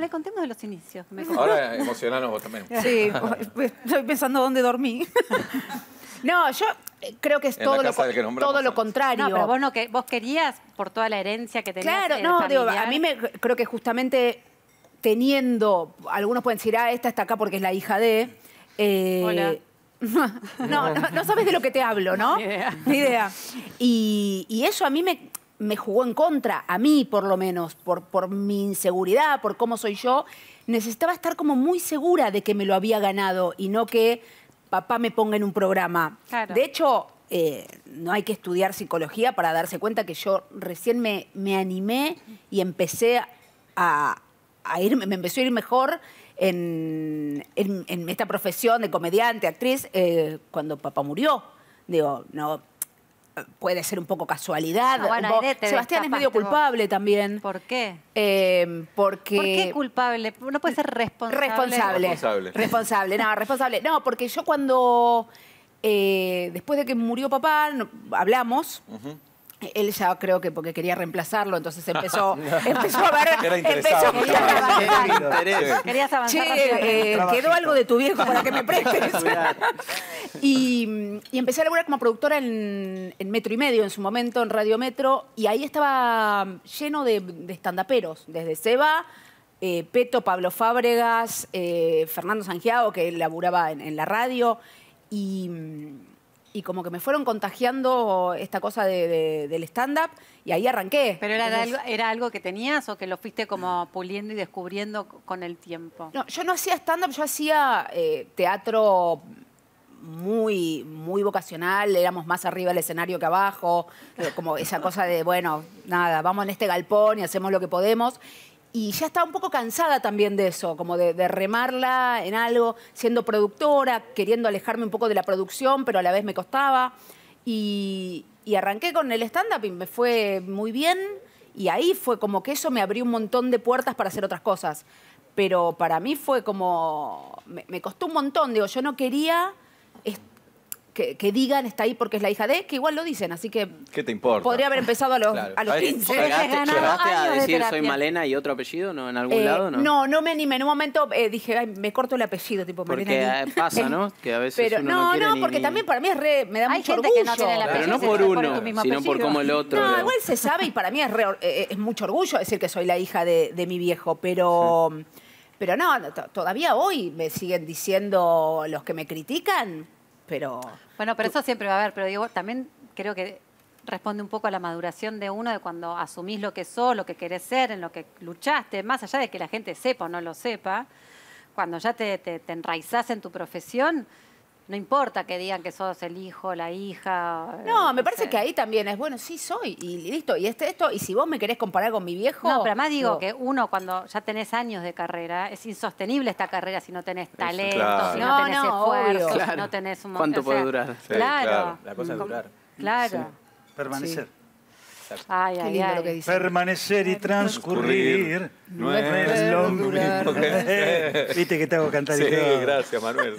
le contemos de los inicios. Ahora emocionanos vos también. Sí, pues, estoy pensando dónde dormí. No, yo eh, creo que es todo, lo, todo lo contrario. No, pero vos, no, que, vos querías por toda la herencia que tenías. Claro, no, digo, a mí me creo que justamente teniendo, algunos pueden decir, ah, esta está acá porque es la hija de... Eh, no, no, sabes de lo que te hablo, ¿no? Ni idea. Ni idea. y, eso a mí me, me jugó en contra, a mí por lo menos, por, mi inseguridad, por cómo soy yo, necesitaba estar como muy segura de que me lo había ganado y no que papá me ponga en un programa. De hecho, eh, no hay que estudiar psicología para darse cuenta que yo recién me, animé y empecé a, irme, me empezó a ir mejor en, esta profesión de comediante, actriz, eh, cuando papá murió. Digo, no, puede ser un poco casualidad. Ah, Sebastián es medio culpable también. ¿Por qué? Em, porque... ¿Por qué culpable? No puede ser responsable. Responsable. Responsable. No, responsable. No, porque yo cuando... Eh, después de que murió papá, hablamos él ya creo que porque quería reemplazarlo, entonces empezó, a ver. empezó, Quería Che, eh, quedó algo de tu viejo para que me prestes. y, y, empecé a laburar como productora en, Metro y Medio en su momento, en Radio Metro, y ahí estaba lleno de, de desde Seba. Eh, Peto, Pablo Fábregas, eh, Fernando Sangiao, que laburaba en, en la radio, y, y como que me fueron contagiando esta cosa del stand-up y ahí arranqué. ¿Pero era, algo, que tenías o que lo fuiste como puliendo y descubriendo con el tiempo? No, yo no hacía stand-up, yo hacía eh, teatro muy, muy vocacional, éramos más arriba del escenario que abajo, como esa cosa de, bueno, nada, vamos en este galpón y hacemos lo que podemos y ya estaba un poco cansada también de eso, como de, remarla en algo, siendo productora, queriendo alejarme un poco de la producción, pero a la vez me costaba. Y, arranqué con el stand-up y me fue muy bien. Y ahí fue como que eso me abrió un montón de puertas para hacer otras cosas. Pero para mí fue como. Me, me costó un montón. Digo, yo no quería que, digan está ahí porque es la hija de, que igual lo dicen, así que... ¿Qué te importa? Podría haber empezado a los, a los 15. ¿Llegaste, a decir soy Malena y otro apellido ¿no? en algún eh, lado? ¿no? no, no me animé. En un momento eh, dije, Ay, me corto el apellido, tipo porque Malena. Porque eh, pasa, ¿no? Que a veces uno no, no, no porque también para mí es re, me da Hay mucho gente orgullo. Que no tiene el apellido, Pero no por uno, sino por cómo el otro. No, igual se sabe y para mí es, re, es mucho orgullo decir que soy la hija de, mi viejo, pero... Pero no, todavía hoy me siguen diciendo los que me critican, pero... Bueno, pero eso siempre va a haber, pero digo, también creo que responde un poco a la maduración de uno de cuando asumís lo que sos, lo que querés ser, en lo que luchaste, más allá de que la gente sepa o no lo sepa, cuando ya te, te, te enraizás en tu profesión, no importa que digan que sos el hijo, la hija. No, me parece que ahí también es bueno, sí soy, y listo, y este, esto, y si vos me querés comparar con mi viejo. No, pero además digo que uno cuando ya tenés años de carrera, es insostenible esta carrera si no tenés talento, si no, tenés esfuerzo, si no tenés un ¿Cuánto puede durar? claro. La cosa es durar. Claro. Permanecer. Ay, ay, ay, Permanecer y transcurrir no es lo mismo. Viste que te hago cantar sí, gracias, Manuel.